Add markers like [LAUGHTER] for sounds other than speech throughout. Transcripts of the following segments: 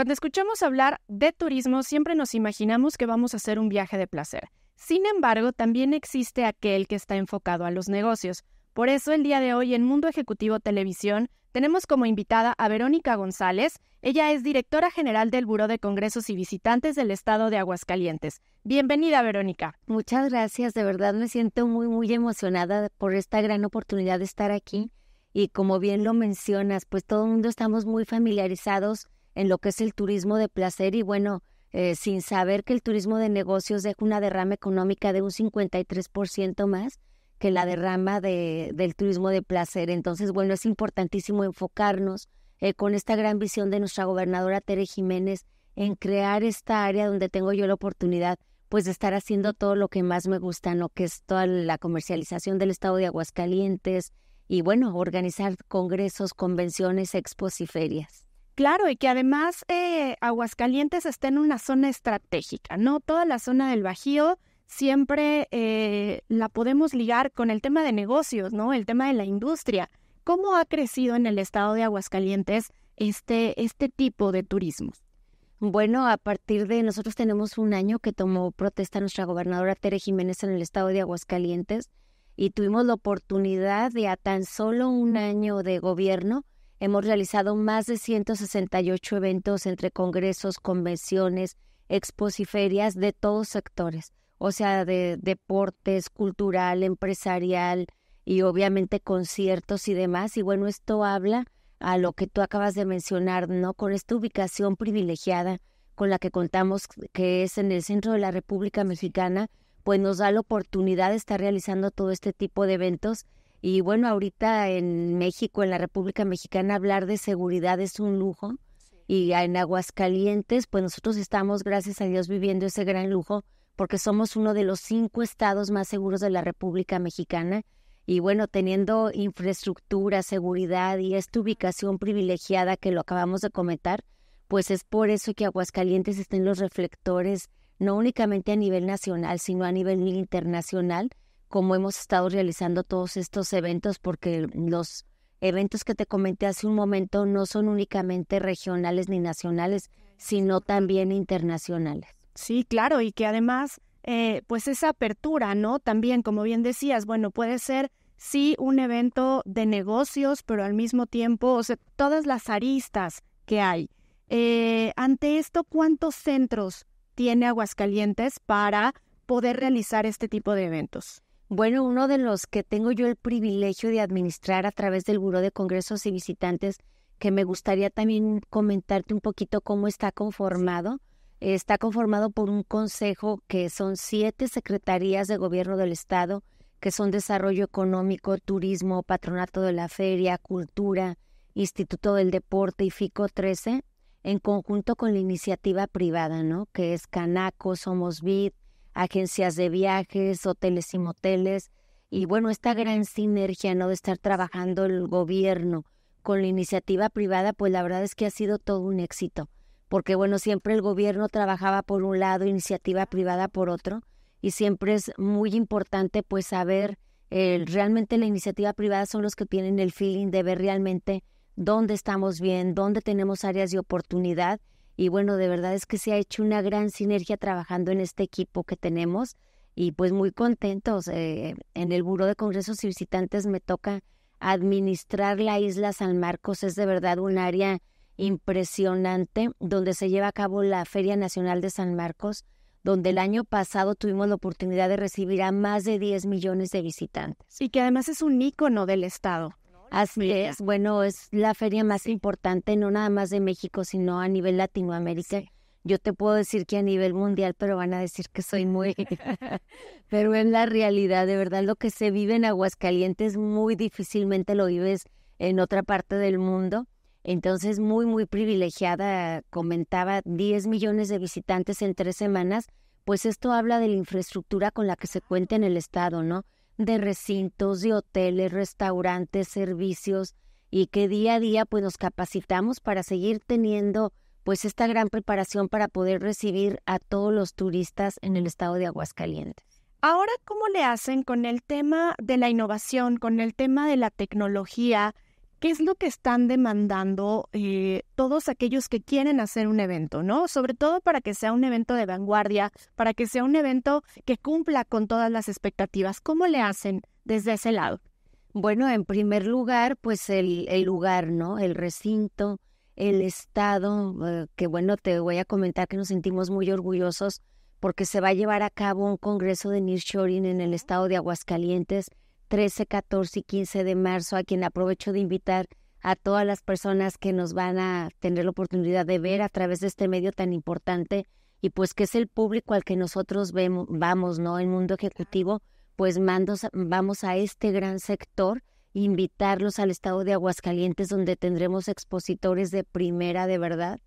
Cuando escuchamos hablar de turismo, siempre nos imaginamos que vamos a hacer un viaje de placer. Sin embargo, también existe aquel que está enfocado a los negocios. Por eso, el día de hoy en Mundo Ejecutivo Televisión tenemos como invitada a Verónica González. Ella es directora general del Buró de Congresos y Visitantes del Estado de Aguascalientes. Bienvenida, Verónica. Muchas gracias. De verdad me siento muy, muy emocionada por esta gran oportunidad de estar aquí. Y como bien lo mencionas, pues todo el mundo estamos muy familiarizados en lo que es el turismo de placer y bueno, eh, sin saber que el turismo de negocios deja una derrama económica de un 53% más que la derrama de, del turismo de placer. Entonces, bueno, es importantísimo enfocarnos eh, con esta gran visión de nuestra gobernadora Tere Jiménez en crear esta área donde tengo yo la oportunidad pues de estar haciendo todo lo que más me gusta, lo ¿no? que es toda la comercialización del estado de Aguascalientes y bueno, organizar congresos, convenciones, expos y ferias. Claro, y que además eh, Aguascalientes está en una zona estratégica, ¿no? Toda la zona del Bajío siempre eh, la podemos ligar con el tema de negocios, ¿no? El tema de la industria. ¿Cómo ha crecido en el estado de Aguascalientes este, este tipo de turismo? Bueno, a partir de nosotros tenemos un año que tomó protesta nuestra gobernadora Tere Jiménez en el estado de Aguascalientes y tuvimos la oportunidad de a tan solo un año de gobierno Hemos realizado más de 168 eventos entre congresos, convenciones, expos y ferias de todos sectores, o sea, de deportes, cultural, empresarial y obviamente conciertos y demás. Y bueno, esto habla a lo que tú acabas de mencionar, ¿no? Con esta ubicación privilegiada con la que contamos, que es en el centro de la República Mexicana, pues nos da la oportunidad de estar realizando todo este tipo de eventos y bueno, ahorita en México, en la República Mexicana, hablar de seguridad es un lujo. Y en Aguascalientes, pues nosotros estamos, gracias a Dios, viviendo ese gran lujo porque somos uno de los cinco estados más seguros de la República Mexicana. Y bueno, teniendo infraestructura, seguridad y esta ubicación privilegiada que lo acabamos de comentar, pues es por eso que Aguascalientes está en los reflectores, no únicamente a nivel nacional, sino a nivel internacional cómo hemos estado realizando todos estos eventos, porque los eventos que te comenté hace un momento no son únicamente regionales ni nacionales, sino también internacionales. Sí, claro, y que además, eh, pues esa apertura, ¿no? También, como bien decías, bueno, puede ser sí un evento de negocios, pero al mismo tiempo, o sea, todas las aristas que hay. Eh, ante esto, ¿cuántos centros tiene Aguascalientes para poder realizar este tipo de eventos? Bueno, uno de los que tengo yo el privilegio de administrar a través del Buró de Congresos y Visitantes, que me gustaría también comentarte un poquito cómo está conformado. Está conformado por un consejo que son siete secretarías de gobierno del Estado, que son desarrollo económico, turismo, patronato de la feria, cultura, Instituto del Deporte y FICO 13, en conjunto con la iniciativa privada, ¿no? Que es Canaco, Somos Vid, agencias de viajes, hoteles y moteles. Y bueno, esta gran sinergia, ¿no? De estar trabajando el gobierno con la iniciativa privada, pues la verdad es que ha sido todo un éxito. Porque bueno, siempre el gobierno trabajaba por un lado, iniciativa privada por otro. Y siempre es muy importante pues saber eh, realmente la iniciativa privada son los que tienen el feeling de ver realmente dónde estamos bien, dónde tenemos áreas de oportunidad y bueno, de verdad es que se ha hecho una gran sinergia trabajando en este equipo que tenemos y pues muy contentos. Eh, en el Buró de Congresos y Visitantes me toca administrar la isla San Marcos. Es de verdad un área impresionante donde se lleva a cabo la Feria Nacional de San Marcos, donde el año pasado tuvimos la oportunidad de recibir a más de 10 millones de visitantes. Y que además es un ícono del Estado. Así es, bueno, es la feria más importante, no nada más de México, sino a nivel Latinoamérica. Yo te puedo decir que a nivel mundial, pero van a decir que soy muy... [LAUGHS] [LAUGHS] pero en la realidad, de verdad, lo que se vive en Aguascalientes muy difícilmente lo vives en otra parte del mundo. Entonces, muy, muy privilegiada, comentaba, 10 millones de visitantes en tres semanas, pues esto habla de la infraestructura con la que se cuenta en el Estado, ¿no? de recintos, de hoteles, restaurantes, servicios y que día a día pues nos capacitamos para seguir teniendo pues esta gran preparación para poder recibir a todos los turistas en el estado de Aguascalientes. Ahora, ¿cómo le hacen con el tema de la innovación, con el tema de la tecnología? qué es lo que están demandando eh, todos aquellos que quieren hacer un evento, ¿no? Sobre todo para que sea un evento de vanguardia, para que sea un evento que cumpla con todas las expectativas. ¿Cómo le hacen desde ese lado? Bueno, en primer lugar, pues el, lugar, ¿no? El recinto, el estado, eh, que bueno, te voy a comentar que nos sentimos muy orgullosos porque se va a llevar a cabo un congreso de Nearshoring en el estado de Aguascalientes 13, 14 y 15 de marzo, a quien aprovecho de invitar a todas las personas que nos van a tener la oportunidad de ver a través de este medio tan importante y pues que es el público al que nosotros vemos, vamos, ¿no? El mundo ejecutivo, pues mandos, vamos a este gran sector, invitarlos al estado de Aguascalientes donde tendremos expositores de primera de verdad.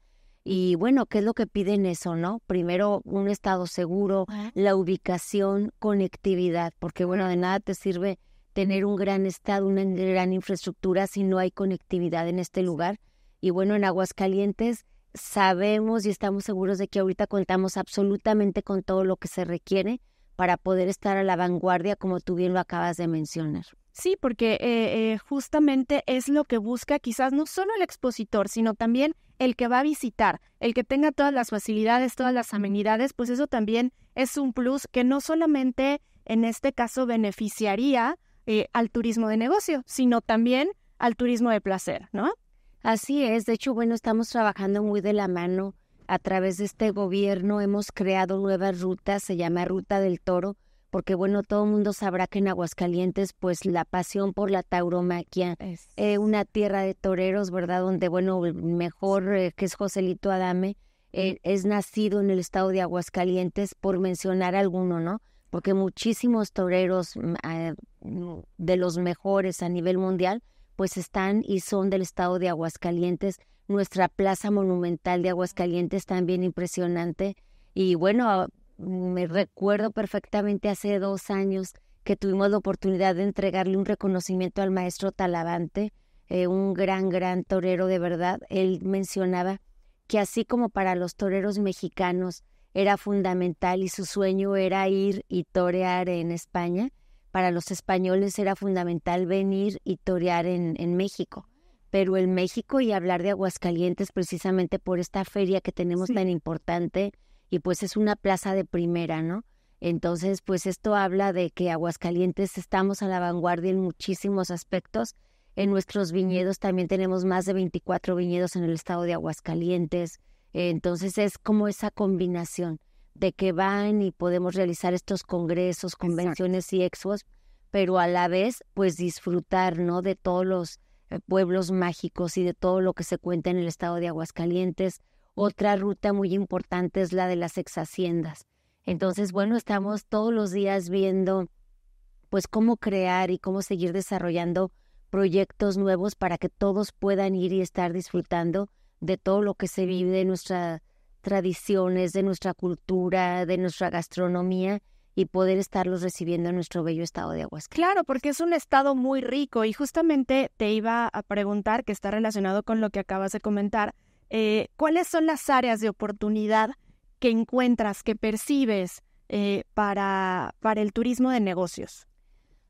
Y bueno, ¿qué es lo que piden eso, no? Primero, un estado seguro, la ubicación, conectividad, porque bueno, de nada te sirve tener un gran estado, una gran infraestructura si no hay conectividad en este lugar. Y bueno, en Aguascalientes sabemos y estamos seguros de que ahorita contamos absolutamente con todo lo que se requiere para poder estar a la vanguardia, como tú bien lo acabas de mencionar. Sí, porque eh, eh, justamente es lo que busca quizás no solo el expositor, sino también el que va a visitar, el que tenga todas las facilidades, todas las amenidades, pues eso también es un plus que no solamente en este caso beneficiaría eh, al turismo de negocio, sino también al turismo de placer, ¿no? Así es, de hecho, bueno, estamos trabajando muy de la mano a través de este gobierno, hemos creado nuevas rutas, se llama Ruta del Toro, porque bueno, todo el mundo sabrá que en Aguascalientes, pues la pasión por la tauromaquia, es una tierra de toreros, ¿verdad? Donde, bueno, el mejor eh, que es Joselito Adame, eh, es nacido en el estado de Aguascalientes, por mencionar alguno, ¿no? porque muchísimos toreros mm, ah, mm, de los mejores a nivel mundial, pues están y son del estado de Aguascalientes. Nuestra plaza monumental de Aguascalientes también impresionante. Y bueno, ah, me recuerdo perfectamente hace dos años que tuvimos la oportunidad de entregarle un reconocimiento al maestro Talavante, eh, un gran, gran torero de verdad. Él mencionaba que así como para los toreros mexicanos era fundamental y su sueño era ir y torear en España. Para los españoles era fundamental venir y torear en, México. Pero en México y hablar de Aguascalientes precisamente por esta feria que tenemos tan importante y pues es una plaza de primera, ¿no? Entonces, pues esto habla de que Aguascalientes estamos a la vanguardia en muchísimos aspectos. En nuestros viñedos también tenemos más de 24 viñedos en el estado de Aguascalientes. Entonces es como esa combinación de que van y podemos realizar estos congresos, convenciones y expos, pero a la vez pues disfrutar, ¿no? De todos los eh, pueblos mágicos y de todo lo que se cuenta en el estado de Aguascalientes. Otra ruta muy importante es la de las exhaciendas. Entonces, bueno, estamos todos los días viendo pues cómo crear y cómo seguir desarrollando proyectos nuevos para que todos puedan ir y estar disfrutando de todo lo que se vive, de nuestras tradiciones, de nuestra cultura, de nuestra gastronomía y poder estarlos recibiendo en nuestro bello estado de Aguascalientes. Claro, porque es un estado muy rico y justamente te iba a preguntar, que está relacionado con lo que acabas de comentar, eh, ¿cuáles son las áreas de oportunidad que encuentras, que percibes eh, para, para el turismo de negocios?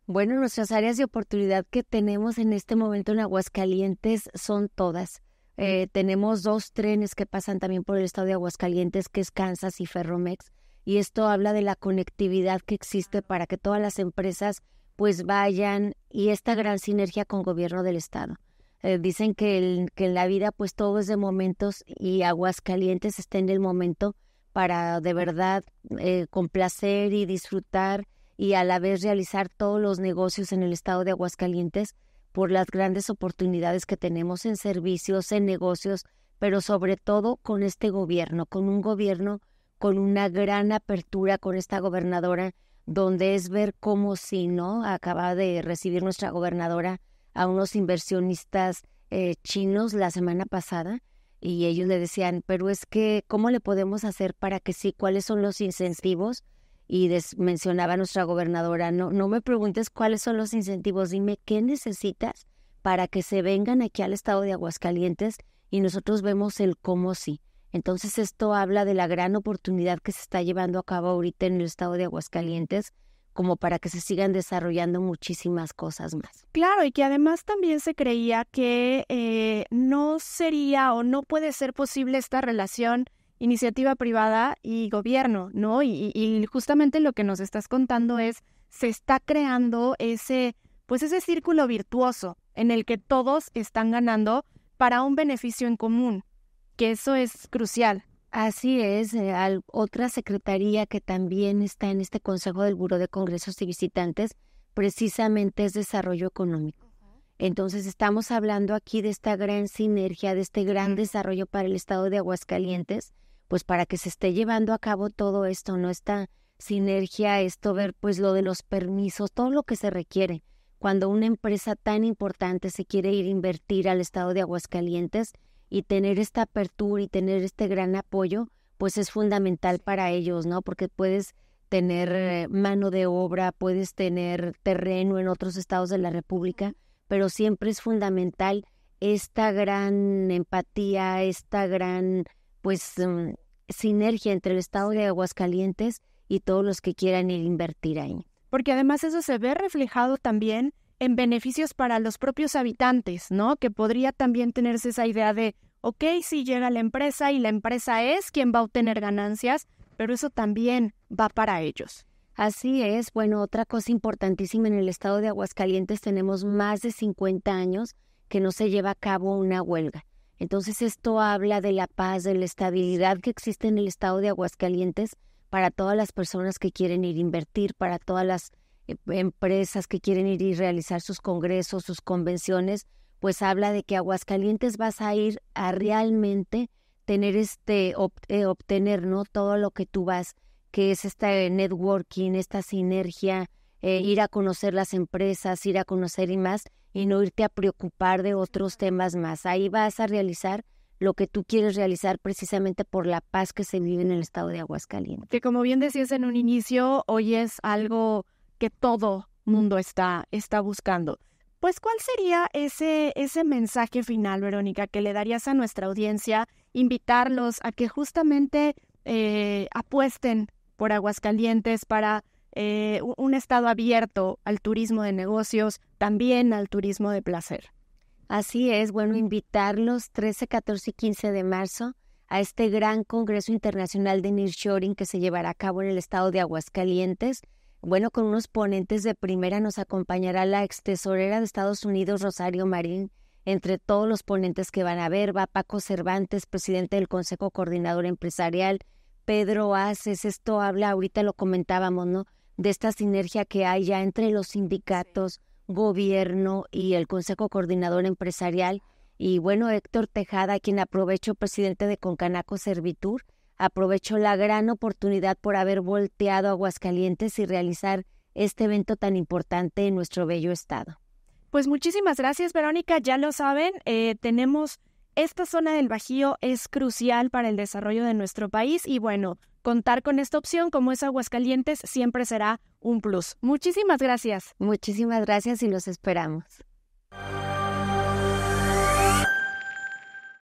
Bueno, nuestras áreas de oportunidad que tenemos en este momento en Aguascalientes son todas. Eh, tenemos dos trenes que pasan también por el estado de Aguascalientes, que es Kansas y Ferromex. Y esto habla de la conectividad que existe para que todas las empresas pues vayan y esta gran sinergia con gobierno del estado. Eh, dicen que, en la vida pues todo es de momentos y Aguascalientes está en el momento para de verdad eh, complacer y disfrutar y a la vez realizar todos los negocios en el estado de Aguascalientes por las grandes oportunidades que tenemos en servicios, en negocios, pero sobre todo con este gobierno, con un gobierno con una gran apertura con esta gobernadora, donde es ver cómo si no acaba de recibir nuestra gobernadora a unos inversionistas eh, chinos la semana pasada y ellos le decían, pero es que, ¿cómo le podemos hacer para que sí? ¿Cuáles son los incentivos? y mencionaba nuestra gobernadora, no, no me preguntes cuáles son los incentivos, dime qué necesitas para que se vengan aquí al estado de Aguascalientes y nosotros vemos el cómo sí. Entonces esto habla de la gran oportunidad que se está llevando a cabo ahorita en el estado de Aguascalientes como para que se sigan desarrollando muchísimas cosas más. Claro, y que además también se creía que eh, no sería o no puede ser posible esta relación iniciativa privada y gobierno, ¿no? Y, justamente lo que nos estás contando es, se está creando ese, pues ese círculo virtuoso en el que todos están ganando para un beneficio en común, que eso es crucial. Así es, eh, otra secretaría que también está en este Consejo del Buró de Congresos y Visitantes, precisamente es desarrollo económico. Entonces estamos hablando aquí de esta gran sinergia, de este gran desarrollo para el estado de Aguascalientes pues para que se esté llevando a cabo todo esto, ¿no? Esta sinergia, esto ver pues lo de los permisos, todo lo que se requiere. Cuando una empresa tan importante se quiere ir a invertir al estado de Aguascalientes y tener esta apertura y tener este gran apoyo, pues es fundamental para ellos, ¿no? Porque puedes tener eh, mano de obra, puedes tener terreno en otros estados de la República, pero siempre es fundamental esta gran empatía, esta gran, pues, mm, sinergia entre el Estado de Aguascalientes y todos los que quieran ir a invertir ahí. Porque además eso se ve reflejado también en beneficios para los propios habitantes, ¿no? Que podría también tenerse esa idea de, ok, si llega la empresa y la empresa es quien va a obtener ganancias, pero eso también va para ellos. Así es. Bueno, otra cosa importantísima en el estado de Aguascalientes, tenemos más de 50 años que no se lleva a cabo una huelga. Entonces esto habla de la paz, de la estabilidad que existe en el estado de Aguascalientes para todas las personas que quieren ir a invertir, para todas las eh, empresas que quieren ir y realizar sus congresos, sus convenciones, pues habla de que Aguascalientes vas a ir a realmente tener este eh, obtener no todo lo que tú vas que es este networking esta sinergia eh, ir a conocer las empresas ir a conocer y más y no irte a preocupar de otros temas más. Ahí vas a realizar lo que tú quieres realizar precisamente por la paz que se vive en el estado de Aguascalientes. Que como bien decías en un inicio, hoy es algo que todo mundo está, está buscando. Pues, ¿cuál sería ese, ese mensaje final, Verónica, que le darías a nuestra audiencia, invitarlos a que justamente eh, apuesten por Aguascalientes para eh, un estado abierto al turismo de negocios, también al turismo de placer. Así es, bueno, invitarlos 13, 14 y 15 de marzo a este gran Congreso Internacional de Nearshoring que se llevará a cabo en el estado de Aguascalientes. Bueno, con unos ponentes de primera nos acompañará la ex tesorera de Estados Unidos, Rosario Marín. Entre todos los ponentes que van a ver va Paco Cervantes, presidente del Consejo Coordinador Empresarial, Pedro Aces, esto habla, ahorita lo comentábamos, ¿no? de esta sinergia que hay ya entre los sindicatos, gobierno y el Consejo Coordinador Empresarial. Y bueno, Héctor Tejada, quien aprovecho presidente de Concanaco Servitur, aprovecho la gran oportunidad por haber volteado Aguascalientes y realizar este evento tan importante en nuestro bello estado. Pues muchísimas gracias, Verónica. Ya lo saben, eh, tenemos esta zona del Bajío es crucial para el desarrollo de nuestro país y bueno, Contar con esta opción como es Aguascalientes siempre será un plus. Muchísimas gracias. Muchísimas gracias y los esperamos.